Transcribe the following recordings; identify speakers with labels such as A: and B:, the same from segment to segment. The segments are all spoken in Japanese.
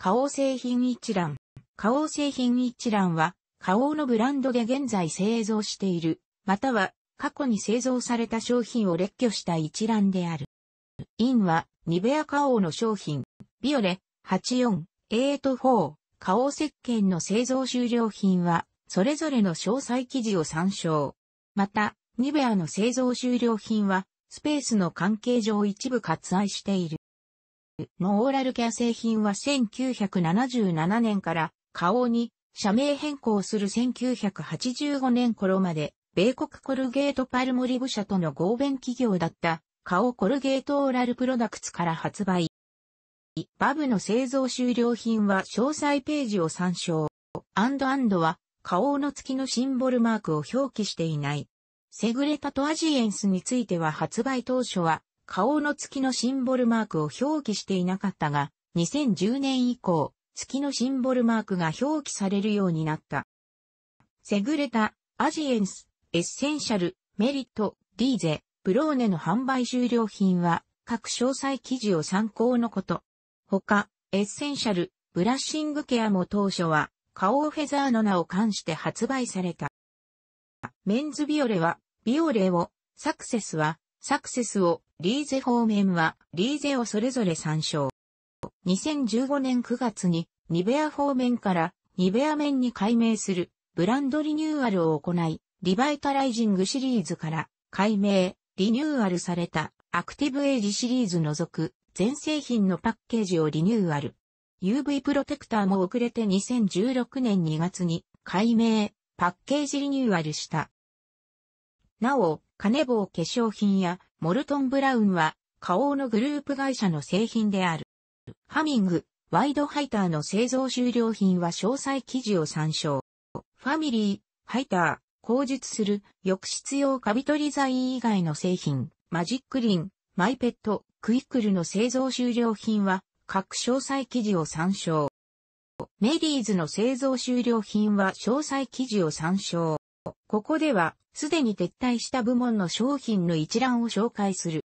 A: 花王製品一覧。花王製品一覧は、花王のブランドで現在製造している、または過去に製造された商品を列挙した一覧である。インは、ニベア花王の商品、ビオレ、8484、花王石鹸の製造終了品は、それぞれの詳細記事を参照。また、ニベアの製造終了品は、スペースの関係上一部割愛している。のオーラルケア製品は1977年から顔に社名変更する1985年頃まで、米国コルゲートパルモリブ社との合弁企業だった顔コルゲートオーラルプロダクツから発売。バブの製造終了品は詳細ページを参照。アンドアンドは、顔の月のシンボルマークを表記していない。セグレタとアジエンスについては発売当初は、顔の月のシンボルマークを表記していなかったが、2010年以降、月のシンボルマークが表記されるようになった。セグレタ、アジエンス、エッセンシャル、メリット、ディーゼ、ブローネの販売終了品は、各詳細記事を参考のこと。他、エッセンシャル、ブラッシングケアも当初は、顔フェザーの名を冠して発売された。メンズビオレは、ビオレを、サクセスは、サクセスを、リーゼ方面は、リーゼをそれぞれ参照。2015年9月に、ニベア方面から、ニベア面に改名する、ブランドリニューアルを行い、リバイタライジングシリーズから、改名、リニューアルされた、アクティブエイジシリーズ除く、全製品のパッケージをリニューアル。UV プロテクターも遅れて2016年2月に、改名、パッケージリニューアルした。なお、カネボー化粧品やモルトンブラウンは、花王のグループ会社の製品である。ハミング、ワイドハイターの製造終了品は詳細記事を参照。ファミリー、ハイター、口述する、浴室用カビ取り剤以外の製品、マジックリン、マイペット、クイックルの製造終了品は、各詳細記事を参照。メディーズの製造終了品は詳細記事を参照。ここでは、すでに撤退した部門の商品の一覧を紹介する。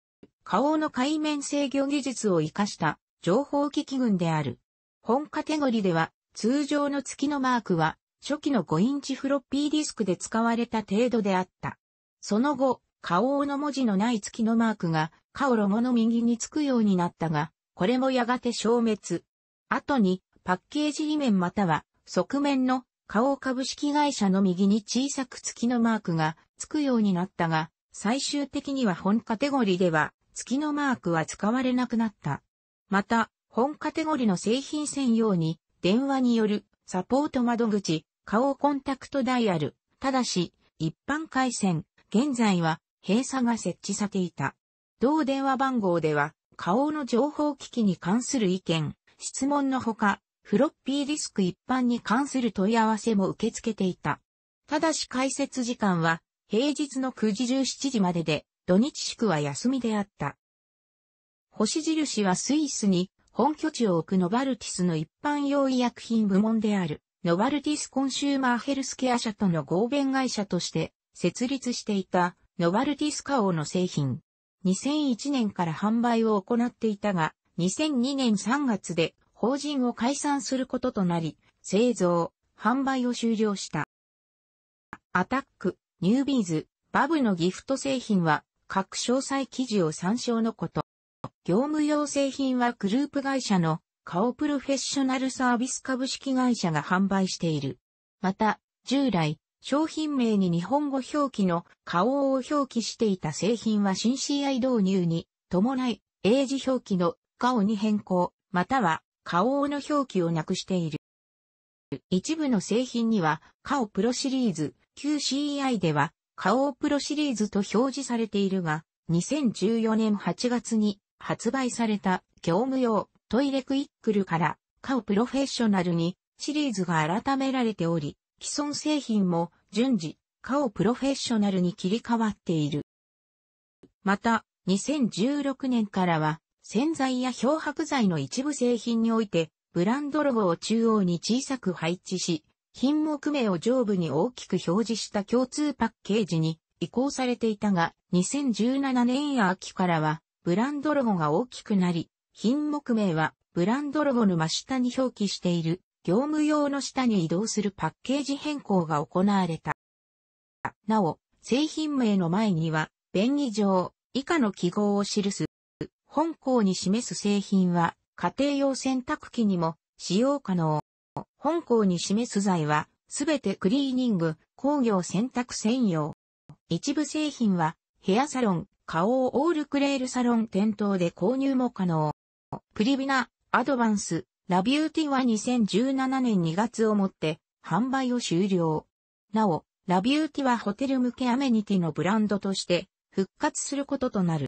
A: 花王の海面制御技術を活かした情報機器群である。本カテゴリでは、通常の月のマークは、初期の5インチフロッピーディスクで使われた程度であった。その後、花王の文字のない月のマークが、カオロゴの右につくようになったが、これもやがて消滅。後に、パッケージ裏面または、側面の花王株式会社の右に小さく月のマークがつくようになったが、最終的には本カテゴリでは月のマークは使われなくなった。また、本カテゴリの製品専用に電話によるサポート窓口、顔コンタクトダイヤル、ただし、一般回線、現在は閉鎖が設置されていた。同電話番号では、顔の情報機器に関する意見、質問のほか、フロッピーディスク一般に関する問い合わせも受け付けていた。ただし開設時間は平日の9時17時までで、土日祝は休みであった。星印はスイスに本拠地を置くノバルティスの一般用医薬品部門である、ノバルティスコンシューマーヘルスケア社との合弁会社として設立していたノバルティスカオの製品。2001年から販売を行っていたが、2002年3月で法人を解散することとなり、製造、販売を終了した。アタック、ニュービーズ、バブのギフト製品は、各詳細記事を参照のこと。業務用製品はグループ会社の顔プロフェッショナルサービス株式会社が販売している。また、従来、商品名に日本語表記の顔を表記していた製品は新 CI 導入に伴い、英字表記の顔に変更、または花王の表記をなくしている。一部の製品には、カオプロシリーズ、QCEI では、花王プロシリーズと表示されているが、2014年8月に発売された業務用トイレクイックルから顔プロフェッショナルにシリーズが改められており、既存製品も順次顔プロフェッショナルに切り替わっている。また、2016年からは洗剤や漂白剤の一部製品において、ブランドロゴを中央に小さく配置し、品目名を上部に大きく表示した共通パッケージに移行されていたが、2017年秋からは、ブランドロゴが大きくなり、品目名はブランドロゴの真下に表記している業務用の下に移動するパッケージ変更が行われた。なお、製品名の前には、便宜上、以下の記号を記す。本項に示す製品は、家庭用洗濯機にも使用可能。本項に示す材は、すべてクリーニング、工業洗濯専用。一部製品は、ヘアサロン、顔をオールクレールサロン店頭で購入も可能。プリビナ、アドバンス、ラビューティは2017年2月をもって販売を終了。なお、ラビューティはホテル向けアメニティのブランドとして復活することとなる。